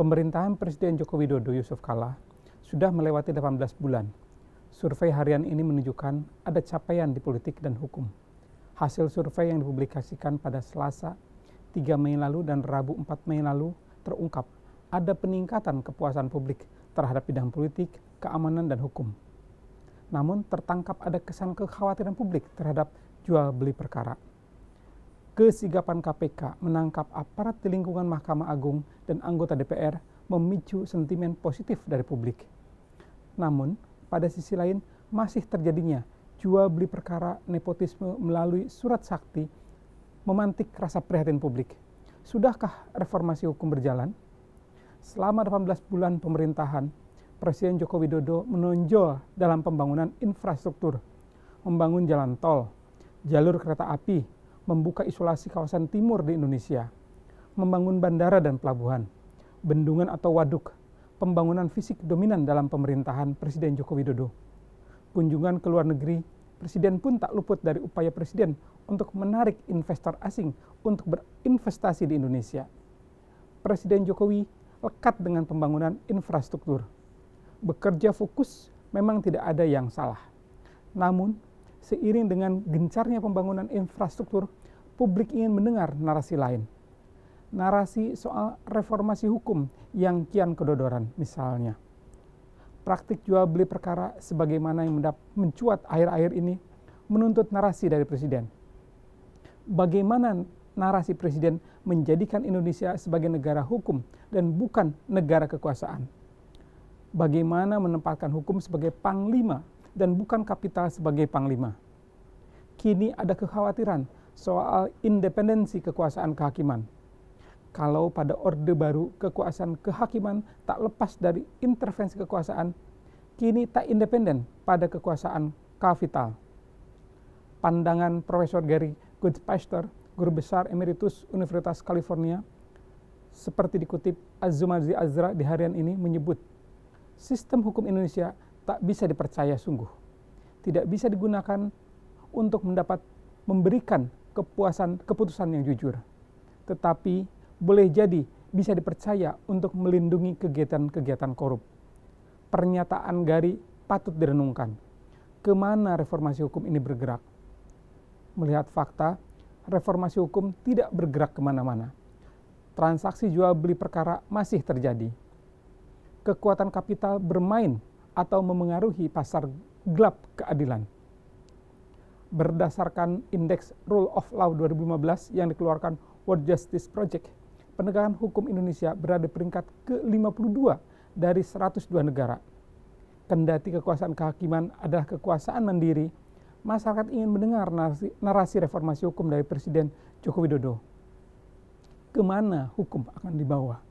pemerintahan Presiden Joko Widodo Yusuf Kala sudah melewati 18 bulan. Survei harian ini menunjukkan ada capaian di politik dan hukum. Hasil survei yang dipublikasikan pada Selasa 3 Mei lalu dan Rabu 4 Mei lalu terungkap ada peningkatan kepuasan publik terhadap bidang politik, keamanan, dan hukum. Namun tertangkap ada kesan kekhawatiran publik terhadap jual beli perkara kesigapan KPK menangkap aparat di lingkungan Mahkamah Agung dan anggota DPR memicu sentimen positif dari publik. Namun, pada sisi lain masih terjadinya jual beli perkara nepotisme melalui surat sakti memantik rasa prihatin publik. Sudahkah reformasi hukum berjalan? Selama 18 bulan pemerintahan, Presiden Joko Widodo menonjol dalam pembangunan infrastruktur, membangun jalan tol, jalur kereta api, membuka isolasi kawasan timur di Indonesia, membangun bandara dan pelabuhan, bendungan atau waduk, pembangunan fisik dominan dalam pemerintahan Presiden Joko Widodo. Kunjungan ke luar negeri, Presiden pun tak luput dari upaya Presiden untuk menarik investor asing untuk berinvestasi di Indonesia. Presiden Jokowi lekat dengan pembangunan infrastruktur. Bekerja fokus memang tidak ada yang salah. Namun, seiring dengan gencarnya pembangunan infrastruktur, publik ingin mendengar narasi lain. Narasi soal reformasi hukum yang kian kedodoran misalnya. Praktik jual beli perkara sebagaimana yang mencuat air air ini menuntut narasi dari presiden. Bagaimana narasi presiden menjadikan Indonesia sebagai negara hukum dan bukan negara kekuasaan. Bagaimana menempatkan hukum sebagai panglima dan bukan kapital sebagai panglima. Kini ada kekhawatiran soal independensi kekuasaan kehakiman. Kalau pada Orde Baru kekuasaan kehakiman tak lepas dari intervensi kekuasaan, kini tak independen pada kekuasaan kapital. Pandangan Profesor Gary Goodpaster, Guru Besar Emeritus Universitas California, seperti dikutip Azumazi Azra di harian ini menyebut, sistem hukum Indonesia tak bisa dipercaya sungguh. Tidak bisa digunakan untuk mendapat memberikan kepuasan keputusan yang jujur. Tetapi boleh jadi bisa dipercaya untuk melindungi kegiatan-kegiatan korup. Pernyataan Gari patut direnungkan. Kemana reformasi hukum ini bergerak? Melihat fakta, reformasi hukum tidak bergerak kemana-mana. Transaksi jual beli perkara masih terjadi. Kekuatan kapital bermain atau memengaruhi pasar gelap keadilan. Berdasarkan indeks Rule of Law 2015 yang dikeluarkan World Justice Project, penegakan hukum Indonesia berada peringkat ke-52 dari 102 negara. Kendati kekuasaan kehakiman adalah kekuasaan mandiri, masyarakat ingin mendengar narasi, narasi reformasi hukum dari Presiden Joko Widodo. Kemana hukum akan dibawa?